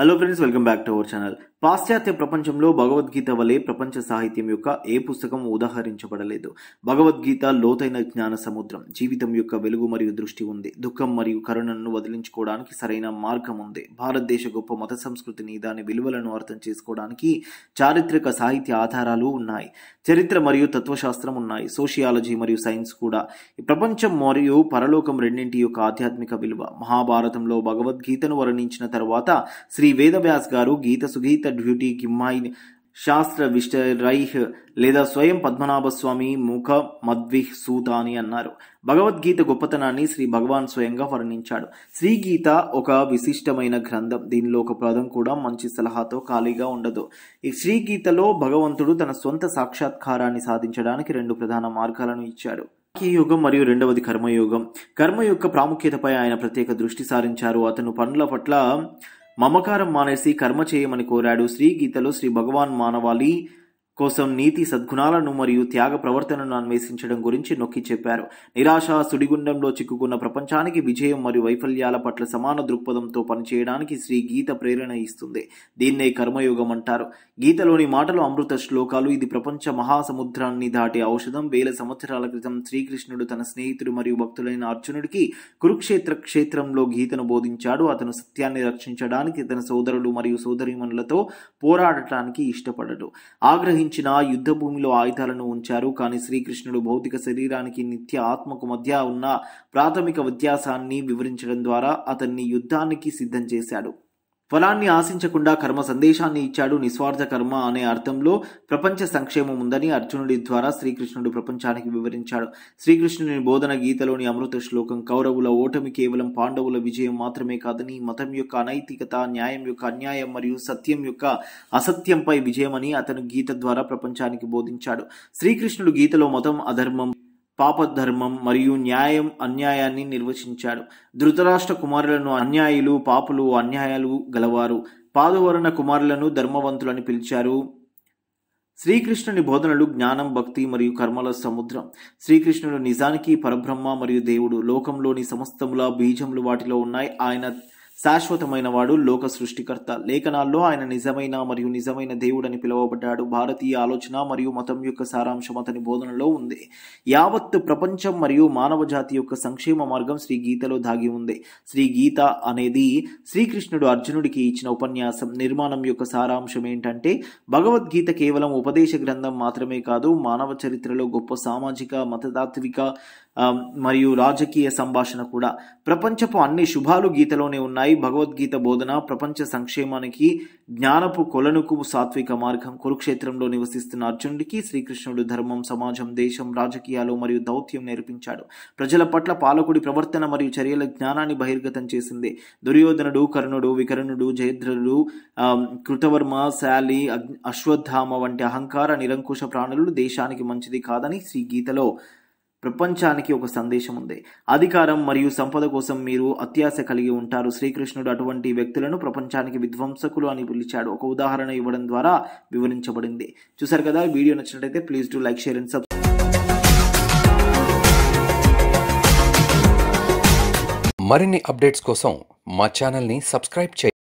hello friends welcome back to our channel పాశ్చాత్య ప్రపంచంలో భగవద్గీత వలె ప్రపంచ సాహిత్యం యొక్క ఏ పుస్తకం ఉదాహరించబడలేదు భగవద్గీత లోతైన జ్ఞాన సముద్రం జీవితం యొక్క వెలుగు మరియు దృష్టి ఉంది దుఃఖం మరియు కరుణను వదిలించుకోవడానికి సరైన మార్గం ఉంది భారతదేశ గొప్ప మత సంస్కృతిని దాని విలువలను అర్థం చేసుకోవడానికి చారిత్రక సాహిత్య ఆధారాలు ఉన్నాయి చరిత్ర మరియు తత్వశాస్త్రం ఉన్నాయి సోషియాలజీ మరియు సైన్స్ కూడా ప్రపంచం మరియు పరలోకం రెండింటి యొక్క ఆధ్యాత్మిక విలువ మహాభారతంలో భగవద్గీతను వర్ణించిన తర్వాత శ్రీ శ్రీ వేదవ్యాస్ గారు గీత సుగీత డ్యూటీ కిమ్మాయి శాస్త్ర రైహ్ లేదా స్వయం పద్మనాభస్వామి ముఖ మద్విహ్ సూత అని అన్నారు భగవద్గీత గొప్పతనాన్ని శ్రీ భగవాన్ స్వయంగా వర్ణించాడు శ్రీ గీత ఒక విశిష్టమైన గ్రంథం దీనిలో ఒక పదం కూడా మంచి సలహాతో ఖాళీగా ఉండదు ఈ శ్రీ గీతలో భగవంతుడు తన సొంత సాక్షాత్కారాన్ని సాధించడానికి రెండు ప్రధాన మార్గాలను ఇచ్చాడు యుగం మరియు రెండవది కర్మయోగం కర్మ యొక్క ప్రాముఖ్యతపై ఆయన ప్రత్యేక దృష్టి సారించారు అతను పనుల పట్ల మమకారం మానేసి కర్మ చేయమని కోరాడు శ్రీ గీతలో శ్రీ భగవాన్ మానవాలి కోసం నీతి సద్గుణాలను మరియు త్యాగ ప్రవర్తనను అన్వేషించడం గురించి నొక్కి చెప్పారు నిరాశ సుడిగుండంలో చిక్కుకున్న ప్రపంచానికి విజయం మరియు వైఫల్యాల పట్ల సమాన దృక్పథంతో పనిచేయడానికి శ్రీ గీత ప్రేరణ ఇస్తుంది దీన్నే కర్మయోగం అంటారు గీతలోని మాటలు అమృత శ్లోకాలు ఇది ప్రపంచ మహాసముద్రాన్ని దాటే ఔషధం వేల సంవత్సరాల క్రితం శ్రీకృష్ణుడు తన స్నేహితుడు మరియు భక్తులైన అర్జునుడికి కురుక్షేత్ర క్షేత్రంలో గీతను బోధించాడు అతను సత్యాన్ని రక్షించడానికి తన సోదరులు మరియు సోదరిమణులతో పోరాడటానికి ఇష్టపడడు ఆగ్రహించ యుద్ధ యుద్ధభూమిలో ఆయుధాలను ఉంచారు కానీ శ్రీకృష్ణుడు భౌతిక శరీరానికి నిత్య ఆత్మకు మధ్య ఉన్న ప్రాథమిక వ్యత్యాసాన్ని వివరించడం ద్వారా అతన్ని యుద్ధానికి సిద్ధం చేశాడు ఫలాన్ని ఆశించకుండా కర్మ సందేశాన్ని ఇచ్చాడు నిస్వార్థ కర్మ అనే అర్థంలో ప్రపంచ సంక్షేమం ఉందని అర్జునుడి ద్వారా శ్రీకృష్ణుడు ప్రపంచానికి వివరించాడు శ్రీకృష్ణుని బోధన గీతలోని అమృత శ్లోకం కౌరవుల ఓటమి కేవలం పాండవుల విజయం మాత్రమే కాదని మతం యొక్క అనైతికత న్యాయం యొక్క అన్యాయం మరియు సత్యం యొక్క అసత్యంపై విజయమని అతను గీత ద్వారా ప్రపంచానికి బోధించాడు శ్రీకృష్ణుడు గీతలో మతం అధర్మం పాపధర్మం మరియు న్యాయం అన్యాయాన్ని నిర్వచించాడు ధృతరాష్ట్ర కుమారులను అన్యాయులు పాపులు అన్యాయాలు గలవారు పాదవరణ కుమారులను ధర్మవంతులని పిలిచారు శ్రీకృష్ణుని బోధనలు జ్ఞానం భక్తి మరియు కర్మల సముద్రం శ్రీకృష్ణుడు నిజానికి పరబ్రహ్మ మరియు దేవుడు లోకంలోని సమస్తముల బీజములు వాటిలో ఉన్నాయి ఆయన శాశ్వతమైన వాడు లోక సృష్టికర్త లేఖనాల్లో ఆయన నిజమైన మరియు నిజమైన దేవుడని పిలువబడ్డాడు భారతీయ ఆలోచన మరియు మతం యొక్క సారాంశం అతని బోధనలో ఉంది యావత్ ప్రపంచం మరియు మానవ జాతి యొక్క సంక్షేమ మార్గం శ్రీ గీతలో దాగి ఉంది శ్రీ గీత అనేది శ్రీకృష్ణుడు అర్జునుడికి ఇచ్చిన ఉపన్యాసం నిర్మాణం యొక్క సారాంశం ఏంటంటే భగవద్గీత కేవలం ఉపదేశ గ్రంథం మాత్రమే కాదు మానవ చరిత్రలో గొప్ప సామాజిక మతతాత్విక మరియు రాజకీయ సంభాషణ కూడా ప్రపంచపు అన్ని శుభాలు గీతలోనే ఉన్నాయి పై భగవద్గీత బోధన ప్రపంచ సంక్షేమానికి జ్ఞానపు కొలనుకు సాత్విక మార్గం కురుక్షేత్రంలో నివసిస్తున్న అర్జునుడికి శ్రీకృష్ణుడు ధర్మం సమాజం దేశం రాజకీయాలు మరియు దౌత్యం నేర్పించాడు ప్రజల పట్ల పాలకుడి ప్రవర్తన మరియు చర్యల జ్ఞానాన్ని బహిర్గతం చేసింది దుర్యోధనుడు కర్ణుడు వికర్ణుడు జయద్రుడు కృతవర్మ శాలి అశ్వత్థామ వంటి అహంకార నిరంకుశ ప్రాణులు దేశానికి మంచిది కాదని శ్రీ గీతలో ప్రపంచానికి ఒక సందేశం ఉంది అధికారం మరియు సంపద కోసం మీరు అత్యాశ కలిగి ఉంటారు శ్రీకృష్ణుడు అటువంటి వ్యక్తులను ప్రపంచానికి విధ్వంసకులు అని పిలిచాడు ఒక ఉదాహరణ ఇవ్వడం ద్వారా వివరించబడింది చూసారు కదా వీడియో నచ్చినట్లయితే please do like share and subscribe మరిన్ని అప్డేట్స్ కోసం మా ఛానల్ని సబ్స్క్రైబ్ చేయండి